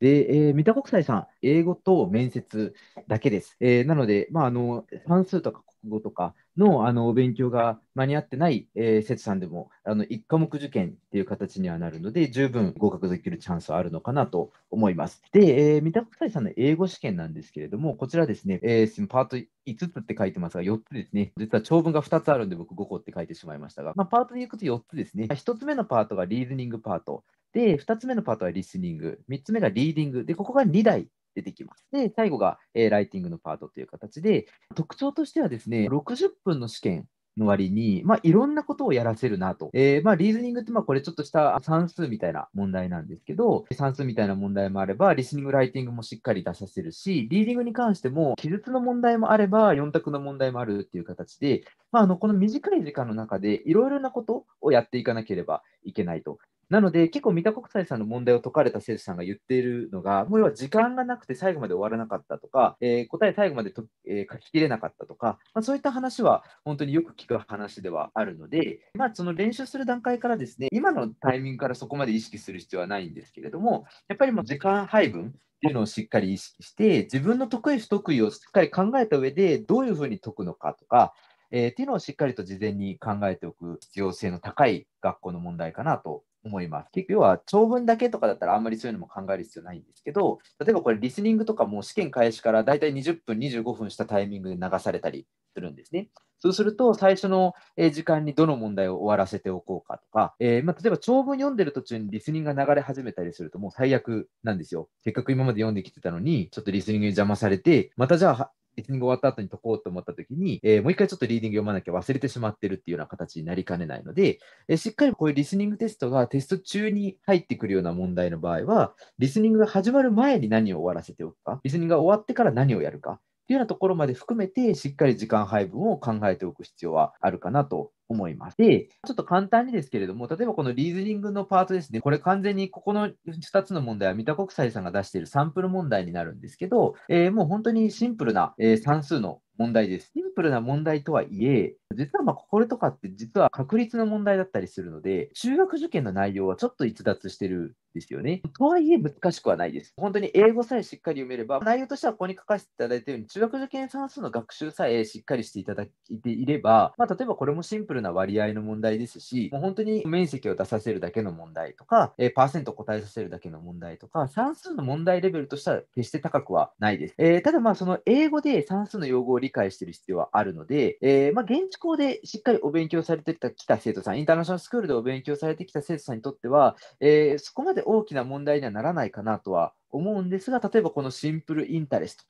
で、えー、三田国際さん、英語と面接だけです。えー、なので、まあ、あの算数とか語とかのあの勉強が間に合ってない、えー、生徒さんでもあの1科目受験っていう形にはなるので十分合格できるチャンスはあるのかなと思います。で、えー、三田国際さんの英語試験なんですけれどもこちらですね、えー、パート5つって書いてますが4つですね実は長文が2つあるんで僕5個って書いてしまいましたが、まあ、パートで行くと4つですね1つ目のパートがリーズニングパートで、2つ目のパートはリスニング、3つ目がリーディング、で、ここが2台出てきます。で、最後が、えー、ライティングのパートという形で、特徴としてはですね、60分の試験の割に、まあ、いろんなことをやらせるなと。えー、まあ、リーズニングって、まあ、これちょっとした算数みたいな問題なんですけど、算数みたいな問題もあれば、リスニング、ライティングもしっかり出させるし、リーディングに関しても、記述の問題もあれば、4択の問題もあるっていう形で、まあ、あのこの短い時間の中で、いろいろなことをやっていかなければいけないと。なので、結構三田国際さんの問題を解かれた生徒さんが言っているのが、もう要は時間がなくて最後まで終わらなかったとか、えー、答え最後までと、えー、書ききれなかったとか、まあ、そういった話は本当によく聞く話ではあるので、まあ、その練習する段階からですね、今のタイミングからそこまで意識する必要はないんですけれども、やっぱりもう時間配分、っていうのをしっかり意識して、自分の得意不得意をしっかり考えた上で、どういうふうに解くのかとか、えー、っていうのをしっかりと事前に考えておく必要性の高い学校の問題かなと思います。結局要は長文だけとかだったらあんまりそういうのも考える必要ないんですけど、例えばこれリスニングとかも試験開始からだいたい20分、25分したタイミングで流されたりするんですね。そうすると最初の時間にどの問題を終わらせておこうかとか、えー、まあ、例えば長文読んでる途中にリスニングが流れ始めたりするともう最悪なんですよ。せっかく今まで読んできてたのに、ちょっとリスニングに邪魔されて、またじゃあリーディング終わった後に解こうと思った時に、えー、もう一回ちょっとリーディング読まなきゃ忘れてしまってるっていうような形になりかねないので、えー、しっかりこういうリスニングテストがテスト中に入ってくるような問題の場合は、リスニングが始まる前に何を終わらせておくか、リスニングが終わってから何をやるか、というようなところまで含めて、しっかり時間配分を考えておく必要はあるかなと思います。で、ちょっと簡単にですけれども、例えばこのリーズニングのパートですね、これ完全にここの2つの問題は三田国際さんが出しているサンプル問題になるんですけど、えー、もう本当にシンプルな、えー、算数の問題です。シンプルな問題とはいえ、実はまあこれとかって実は確率の問題だったりするので、中学受験の内容はちょっと逸脱してるんですよね。とはいえ難しくはないです。本当に英語さえしっかり読めれば、内容としてはここに書かせていただいたように、中学受験算数の学習さえしっかりしていただいていれば、まあ、例えばこれもシンプルな割合の問題ですし、もう本当に面積を出させるだけの問題とか、えパーセント答えさせるだけの問題とか、算数の問題レベルとしては決して高くはないです。えー、ただまあその英語で算数の用語を理解してる必要はあるので、えー、まあ現地校でしっかりお勉強されてきた生徒さん、インターナショナルスクールでお勉強されてきた生徒さんにとっては、えー、そこまで大きな問題にはならないかなとは思うんですが、例えばこのシンプルインタレスト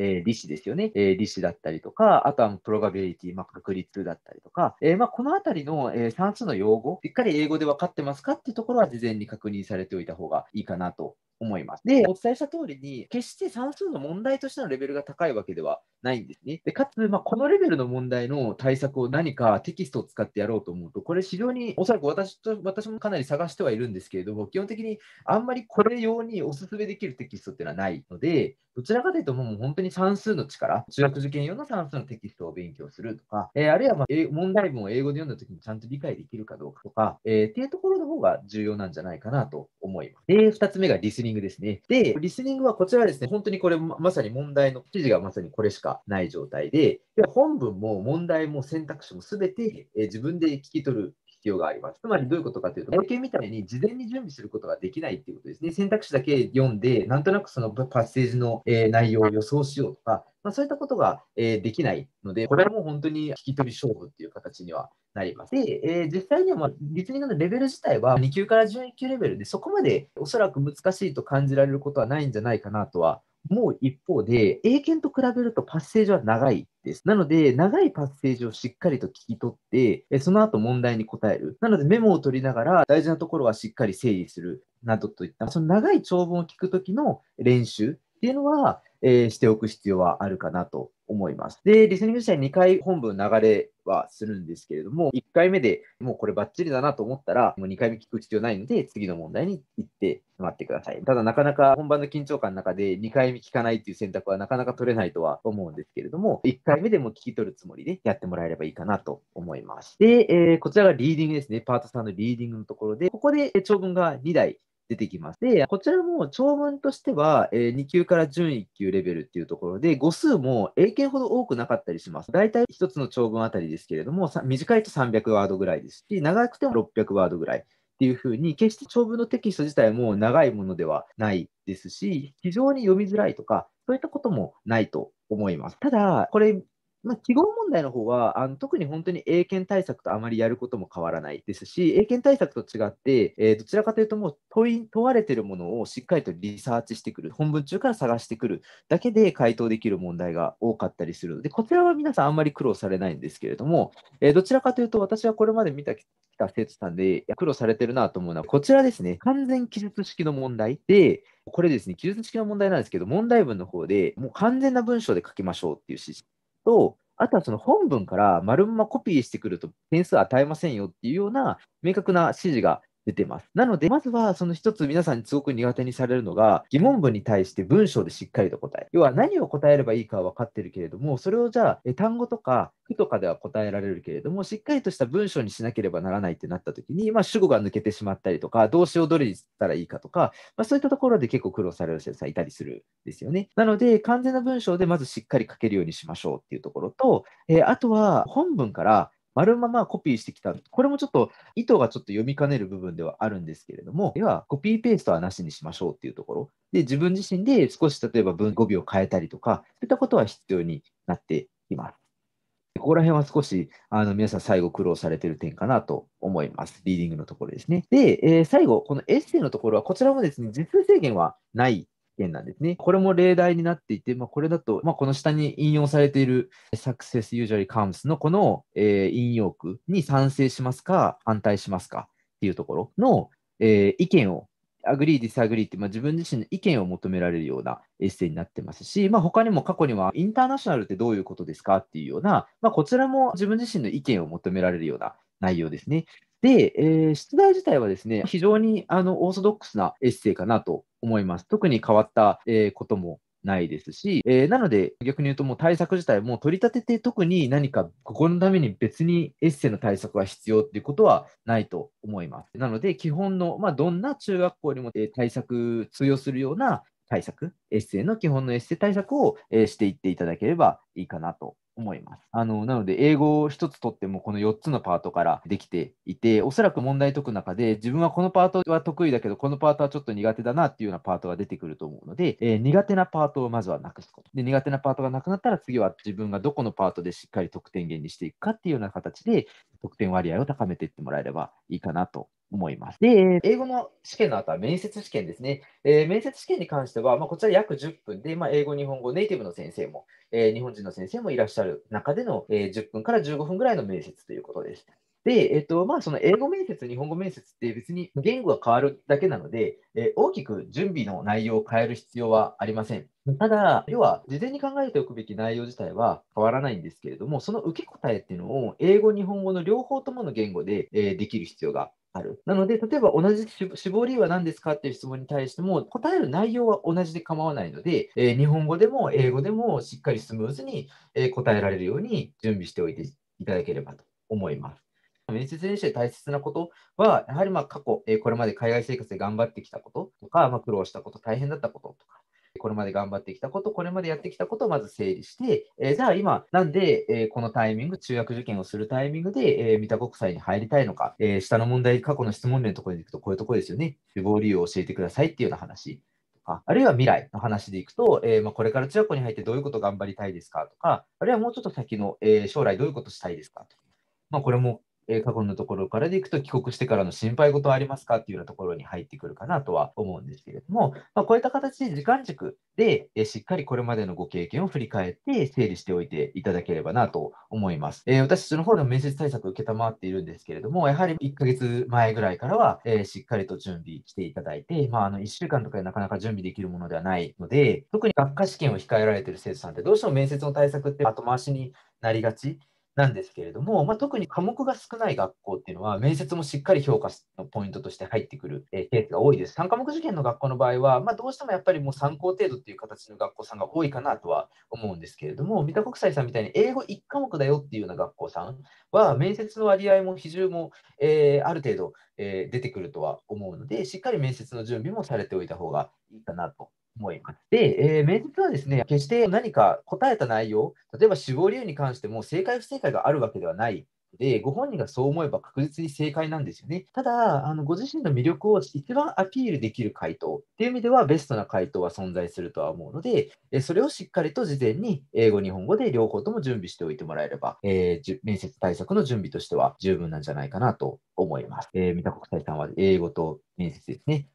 えー、利子ですよね、えー、利子だったりとか、あとはプロバビリティ、まあ、確率だったりとか、えー、まあ、このあたりの、え算数の用語、しっかり英語で分かってますかっていうところは事前に確認されておいた方がいいかなと思います。で、お伝えした通りに、決して算数の問題としてのレベルが高いわけではないんですね。でかつ、まあ、このレベルの問題の対策を何かテキストを使ってやろうと思うと、これ、非常におそらく私と私もかなり探してはいるんですけれども、基本的にあんまりこれ用におすすめできるテキストっていうのはないので、どちらかというともう本当に算数の力、中学受験用の算数のテキストを勉強するとか、えー、あるいはまあ問題文を英語で読んだ時にちゃんと理解できるかどうかとか、えー、っていうところの方が重要なんじゃないかなと思います。で、2つ目がリスニングですね。で、リスニングはこちらですね、本当にこれまさに問題の記事がまさにこれしかない状態で、本文も問題も選択肢も全て、えー、自分で聞き取る必要があります。つまりどういうことかというと、保険みたいに事前に準備することができないっていうことですね。選択肢だけ読んで、なんとなくそのパッセージの、え内容を予想しようとか、まあ、そういったことが、えできないので、これはもう本当に引き取り勝負っていう形にはなります。で、えー、実際には、まあ、リスニングのレベル自体は2級から11級レベルで、そこまでおそらく難しいと感じられることはないんじゃないかなとはもう一方で、英検と比べるとパッセージは長いです。なので、長いパッセージをしっかりと聞き取って、その後問題に答える。なので、メモを取りながら、大事なところはしっかり整理するなどといった、その長い長文を聞くときの練習っていうのは、えー、しておく必要はあるかなと思います。で、リスニング自体2回本文流れはするんですけれども、1回目でもうこれバッチリだなと思ったら、もう2回目聞く必要ないので、次の問題に行って待ってください。ただ、なかなか本番の緊張感の中で2回目聞かないっていう選択はなかなか取れないとは思うんですけれども、1回目でも聞き取るつもりでやってもらえればいいかなと思います。で、えー、こちらがリーディングですね。パート3のリーディングのところで、ここで長文が2台出てきます。で、こちらも長文としては、え2級から準1級レベルっていうところで、語数も英検ほど多くなかったりします。大体1つの長文あたりですけれども、短いと300ワードぐらいですし、長くても600ワードぐらい。っていうふうに、決して長文のテキスト自体も長いものではないですし、非常に読みづらいとか、そういったこともないと思います。ただ、これまあ、記号問題の方はあの特に本当に英検対策とあまりやることも変わらないですし英検対策と違って、えー、どちらかというともう問い問われてるものをしっかりとリサーチしてくる本文中から探してくるだけで回答できる問題が多かったりするのでこちらは皆さんあんまり苦労されないんですけれども、えー、どちらかというと私はこれまで見たた生徒さんで苦労されてるなと思うのはこちらですね完全記述式の問題でこれですね記述式の問題なんですけど問題文の方でもう完全な文章で書きましょうっていう指示と、あとはその本文から丸まコピーしてくると点数与えませんよっていうような明確な指示が出てます。なので、まずはその一つ皆さんにすごく苦手にされるのが、疑問文に対して文章でしっかりと答え。要は何を答えればいいかは分かってるけれども、それをじゃあ、単語とか句とかでは答えられるけれども、しっかりとした文章にしなければならないってなった時に、まあ、主語が抜けてしまったりとか、動詞をどれにしたらいいかとか、まあ、そういったところで結構苦労される先生いたりするんですよね。なので、完全な文章でまずしっかり書けるようにしましょうっていうところと、えー、あとは本文から丸ままコピーしてきた。これもちょっと意図がちょっと読みかねる部分ではあるんですけれども、ではコピーペーストはなしにしましょうっていうところ。で、自分自身で少し例えば文語尾を変えたりとか、そういったことは必要になっています。ここら辺は少しあの皆さん最後苦労されてる点かなと思います。リーディングのところですね。で、えー、最後、このエッセイのところは、こちらもですね、実数制限はない件なんですね。これも例題になっていて、まあ、これだと、まあ、この下に引用されている success usually comes のこの、えー、引用句に賛成しますか、反対しますかっていうところの、えー、意見をアグリー、ディスアグリーって、まあ、自分自身の意見を求められるようなエッセイになってますし、まあ、他にも過去にはインターナショナルってどういうことですかっていうような、まあ、こちらも自分自身の意見を求められるような内容ですね。で、えー、出題自体はですね、非常にあのオーソドックスなエッセイかなと思います。特に変わった、えー、こともないですし、えー、なので逆に言うともう対策自体も取り立てて特に何かここのために別にエッセイの対策は必要っていうことはないと思います。なので基本の、まあ、どんな中学校にも対策通用するような対策、エッセイの基本のエッセイ対策をしていっていただければいいかなと思います。あのなので、英語を1つとっても、この4つのパートからできていて、おそらく問題解く中で、自分はこのパートは得意だけど、このパートはちょっと苦手だなっていうようなパートが出てくると思うので、えー、苦手なパートをまずはなくすこと。で、苦手なパートがなくなったら、次は自分がどこのパートでしっかり得点源にしていくかっていうような形で、得点割合を高めていってもらえればいいかなと思います。で、英語の試験の後は面接試験ですね。えー、面接試験に関しては、まあ、こちら約10分で、まあ、英語、日本語、ネイティブの先生も、えー、日本人の先生もいらっしゃる中での、えー、10分から15分ぐらいの面接ということです。で、えっとまあ、その英語面接、日本語面接って別に言語が変わるだけなので、え大きく準備の内容を変える必要はありません。ただ、要は事前に考えておくべき内容自体は変わらないんですけれども、その受け答えっていうのを英語、日本語の両方ともの言語で、えできる必要がある。なので、例えば同じ絞りは何ですかっていう質問に対しても、答える内容は同じで構わないので、えー、日本語でも英語でもしっかりスムーズに、えー、答えられるように準備しておいていただければと思います。面接練習で大切なことは、やはりま過去、えー、これまで海外生活で頑張ってきたこととか、まあ、苦労したこと、大変だったこととか、これまで頑張ってきたこと、これまでやってきたことをまず整理して、えー、じゃあ今、なんで、えー、このタイミング、中学受験をするタイミングで、えー、三田国際に入りたいのか、え下の問題、過去の質問例のところに行くと、こういうところですよね。死亡理由を教えてくださいっていうような話。か、あるいは未来の話でいくと、えー、まこれから中学校に入ってどういうこと頑張りたいですかとか、あるいはもうちょっと先の、えー、将来どういうことしたいですかとまあ、これもえ過去のところからでいくと、帰国してからの心配事はありますかっていうようなところに入ってくるかなとは思うんですけれども、まあ、こういった形で時間軸で、えしっかりこれまでのご経験を振り返って整理しておいていただければなと思います。えー、私の方でも面接対策を承っているんですけれども、やはり1ヶ月前ぐらいからは、えしっかりと準備していただいて、まあ、あの1週間とかでなかなか準備できるものではないので、特に学科試験を控えられている生徒さんって、どうしても面接の対策って後回しになりがちなんですけれども、まあ、特に科目が少ない学校っていうのは、面接もしっかり評価のポイントとして入ってくる、えケースが多いです。3科目受験の学校の場合は、まあ、どうしてもやっぱりもう参考程度っていう形の学校さんが多いかなとは思うんですけれども、三田国際さんみたいに英語1科目だよっていうような学校さんは、面接の割合も比重も、えー、ある程度、えー、出てくるとは思うので、しっかり面接の準備もされておいた方がいいかなと思います。で、えー、面接はですね、決して何か答えた内容、例えば死亡理由に関しても正解不正解があるわけではないで、ご本人がそう思えば確実に正解なんですよね。ただ、あのご自身の魅力を一番アピールできる回答っていう意味では、ベストな回答は存在するとは思うので、それをしっかりと事前に英語、日本語で両方とも準備しておいてもらえれば、えー、面接対策の準備としては十分なんじゃないかなと思います。えー、三田国際さんは英語と面接ですね。